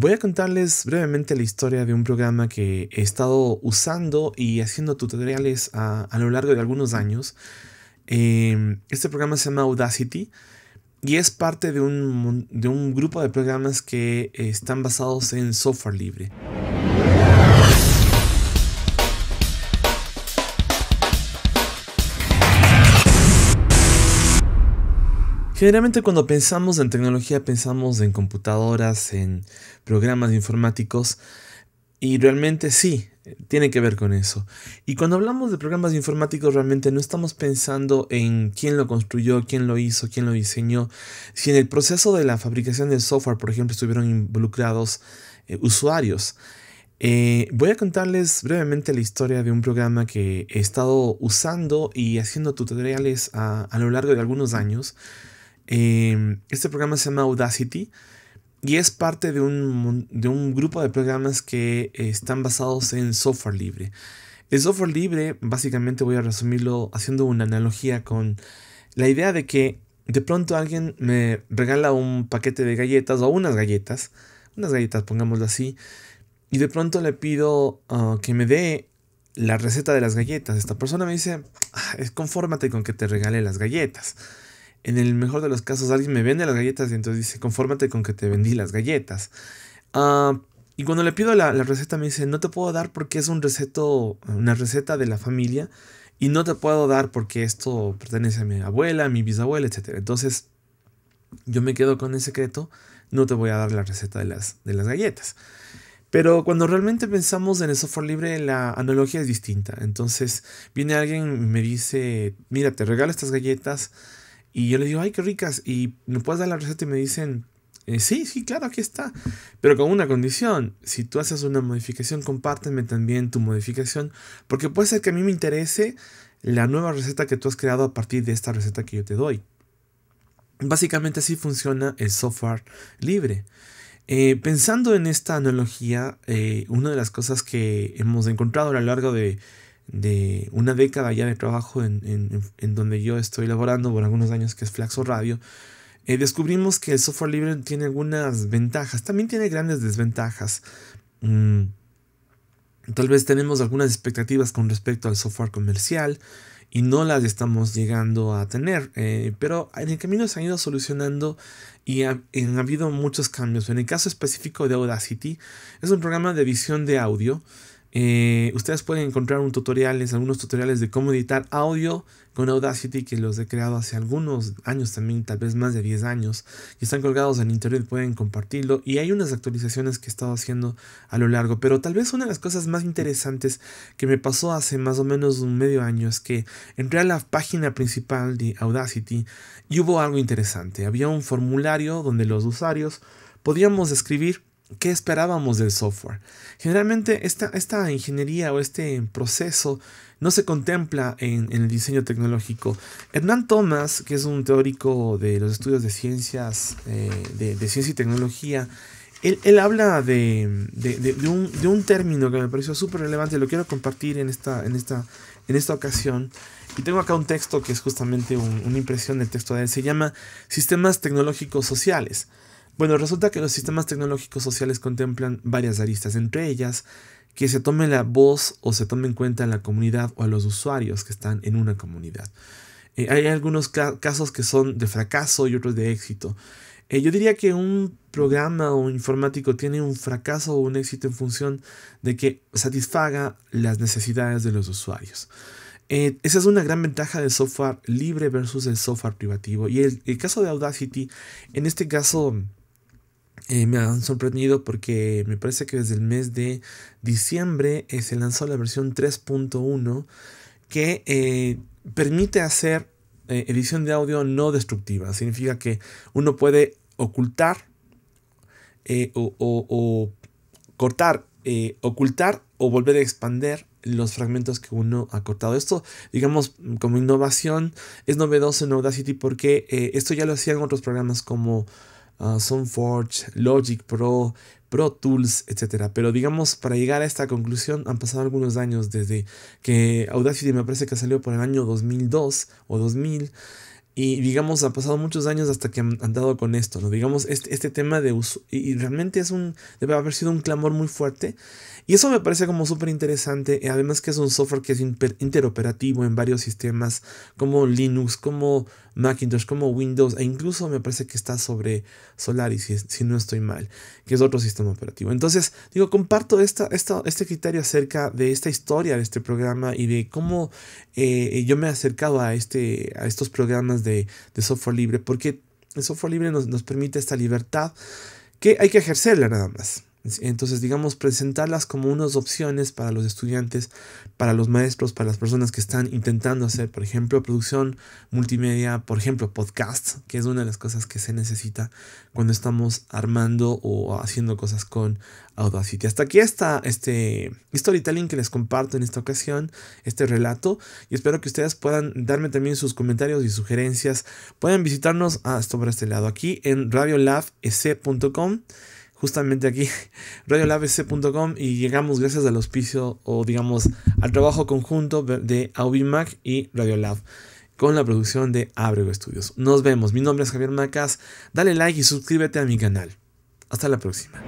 Voy a contarles brevemente la historia de un programa que he estado usando y haciendo tutoriales a, lo largo de algunos años. Em, este programa se llama Audacity y es parte de un grupo de programas que eh, están basados en software libre. Generalmente cuando pensamos en tecnología pensamos en computadoras, en programas informáticos y realmente sí, tiene que ver con eso. Y cuando hablamos de programas informáticos realmente no estamos pensando en quién lo construyó, quién lo hizo, quién lo diseñó. Si en el proceso de la fabricación del software, por ejemplo, estuvieron involucrados eh, usuarios. Eh, voy a contarles brevemente la historia de un programa que he estado usando y haciendo tutoriales a lo largo de algunos años. Em, este programa se llama Audacity y es parte de un, grupo de programas que eh, están basados en software libre. El software libre, básicamente voy a resumirlo haciendo una analogía con la idea de que de pronto alguien me regala un paquete de galletas o unas galletas, unas galletas, pongámoslo así, y de pronto le pido ah, que me dé la receta de las galletas. Esta persona me dice, ah, confórmate con que te regale las galletas en el mejor de los casos alguien me vende las galletas y entonces dice, confórmate con que te vendí las galletas. Ah, y cuando le pido la, receta me dice, no te puedo dar porque es un receto, una receta de la familia y no te puedo dar porque esto pertenece a mi abuela, a mi bisabuela, etc. Entonces yo me quedo con el secreto, no te voy a dar la receta de las, de las galletas. Pero cuando realmente pensamos en el software libre, la analogía es distinta. Entonces viene alguien y me dice, mira, te regalo estas galletas, y yo le digo, ay, qué ricas. Y me puedes dar la receta y me dicen, eh, sí, sí, claro, aquí está. Pero con una condición, si tú haces una modificación, compárteme también tu modificación, porque puede ser que a mí me interese la nueva receta que tú has creado a partir de esta receta que yo te doy. Básicamente así funciona el software libre. Eh, pensando en esta analogía, eh, una de las cosas que hemos encontrado a lo largo de de una década ya de trabajo en, donde yo estoy laborando por algunos años, que es Flaxo Radio, eh, descubrimos que el software libre tiene algunas ventajas, también tiene grandes desventajas. Mm, tal vez tenemos algunas expectativas con respecto al software comercial y no las estamos llegando a tener, eh, pero en el camino se han ido solucionando y ha, han habido muchos cambios. En el caso específico de Audacity, es un programa de visión de audio eh, ustedes pueden encontrar un tutoriales, algunos tutoriales de cómo editar audio con Audacity que los he creado hace algunos años también, tal vez más de 10 años, que están colgados en internet, pueden compartirlo. Y hay unas actualizaciones que he estado haciendo a lo largo, pero tal vez una de las cosas más interesantes que me pasó hace más o menos un medio año es que entré a la página principal de Audacity y hubo algo interesante. Había un formulario donde los usuarios podíamos escribir qué esperábamos del software. Generalmente esta, esta, ingeniería o este proceso no se contempla en, el diseño tecnológico. Hernán Thomas, que es un teórico de los estudios de ciencias, eh, de, ciencia y tecnología, él, habla de, de, un, término que me pareció súper relevante, lo quiero compartir en esta, en esta, en esta ocasión. Y tengo acá un texto que es justamente una impresión del texto de él. Se llama Sistemas Tecnológicos Sociales. Bueno, resulta que los sistemas tecnológicos sociales contemplan varias aristas, entre ellas que se tome la voz o se tome en cuenta a la comunidad o a los usuarios que están en una comunidad. Eh, hay algunos casos que son de fracaso y otros de éxito. Eh, yo diría que un programa o informático tiene un fracaso o un éxito en función de que satisfaga las necesidades de los usuarios. Eh, esa es una gran ventaja del software libre versus el software privativo. Y el caso de Audacity, en este caso eh, me han sorprendido porque me parece que desde el mes de diciembre eh, se lanzó la versión 3.1 que eh, permite hacer edición de audio no destructiva. Significa que uno puede ocultar o, o, cortar, ocultar o volver a expander los fragmentos que uno ha cortado. Esto, digamos, como innovación, es novedoso en Audacity porque esto ya lo hacían otros programas como Ah, son Forge, Logic Pro, Pro Tools, etc. Pero digamos, para llegar a esta conclusión han pasado algunos años desde que Audacity me parece que salió por el año 2002 o 2000. Y digamos, ha pasado muchos años hasta que han dado con esto, ¿no? Digamos, este, este tema de uso. Y, realmente es un. Debe haber sido un clamor muy fuerte. Y eso me parece como súper interesante. Eh, además, que es un software que es interoperativo en varios sistemas, como Linux, como Macintosh, como Windows. E incluso me parece que está sobre Solaris, si, si no estoy mal, que es otro sistema operativo. Entonces, digo, comparto esta, esta, este criterio acerca de esta historia de este programa y de cómo eh, yo me he acercado a, este, a estos programas de, software libre, porque el software libre nos permite esta libertad que hay que ejercerla nada más. Entonces, digamos, presentarlas como unas opciones para los estudiantes, para los maestros, para las personas que están intentando hacer, por ejemplo, producción multimedia, por ejemplo, podcast, que es una de las cosas que se necesita cuando estamos armando o haciendo cosas con Audacity. Hasta aquí está este storytelling que les comparto en esta ocasión, este relato, y espero que ustedes puedan darme también sus comentarios y sugerencias. Pueden visitarnos a ah, por este lado aquí en radiolabc.com. E justamente aquí, radiolabc.com, y llegamos gracias al auspicio o digamos al trabajo conjunto de Aubimac y Radiolab con la producción de Abrego Estudios Nos vemos, mi nombre es Javier Macas, dale like y suscríbete a mi canal. Hasta la próxima.